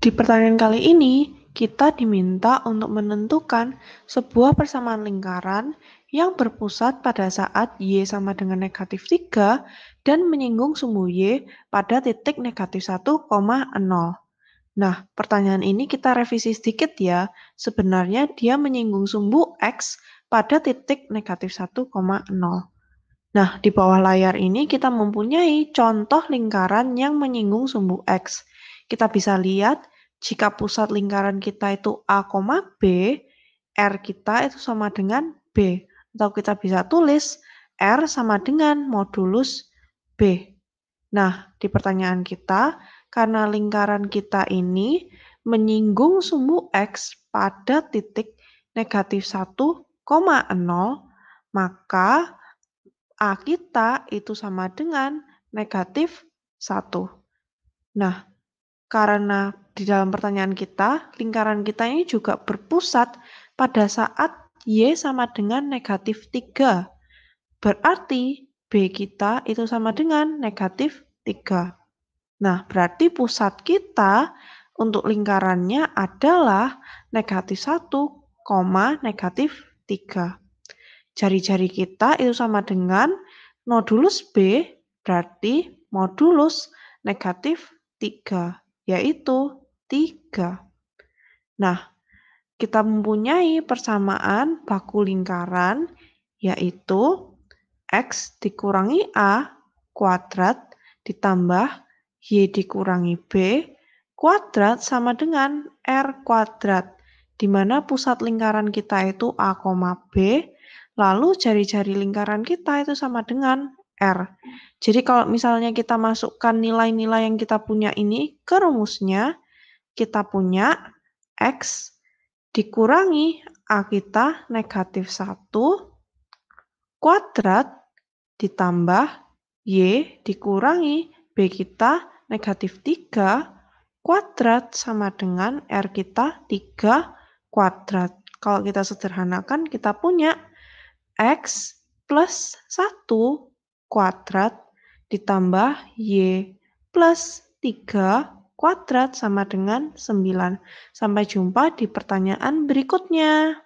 Di pertanyaan kali ini, kita diminta untuk menentukan sebuah persamaan lingkaran yang berpusat pada saat Y sama dengan negatif 3 dan menyinggung sumbu Y pada titik negatif 1,0. Nah, pertanyaan ini kita revisi sedikit ya. Sebenarnya dia menyinggung sumbu X pada titik negatif 1,0. Nah, di bawah layar ini kita mempunyai contoh lingkaran yang menyinggung sumbu X. Kita bisa lihat jika pusat lingkaran kita itu A, B, R kita itu sama dengan B. Atau kita bisa tulis R sama dengan modulus B. Nah, di pertanyaan kita, karena lingkaran kita ini menyinggung sumbu X pada titik negatif 1,0, maka A kita itu sama dengan negatif 1. Nah, karena di dalam pertanyaan kita, lingkaran kita ini juga berpusat pada saat Y sama dengan negatif 3. Berarti B kita itu sama dengan negatif 3. Nah, berarti pusat kita untuk lingkarannya adalah negatif 1, negatif 3. Jari-jari kita itu sama dengan modulus B, berarti modulus negatif 3 yaitu 3. Nah, kita mempunyai persamaan baku lingkaran yaitu X dikurangi A kuadrat ditambah Y dikurangi B kuadrat sama dengan R kuadrat, di mana pusat lingkaran kita itu A, B, lalu jari-jari lingkaran kita itu sama dengan R. Jadi kalau misalnya kita masukkan nilai-nilai yang kita punya ini ke rumusnya, kita punya X dikurangi A kita negatif 1 kuadrat ditambah Y dikurangi B kita negatif 3 kuadrat sama dengan R kita 3 kuadrat. Kalau kita sederhanakan, kita punya X plus 1 kuadrat ditambah Y plus 3 kuadrat sama dengan 9. Sampai jumpa di pertanyaan berikutnya.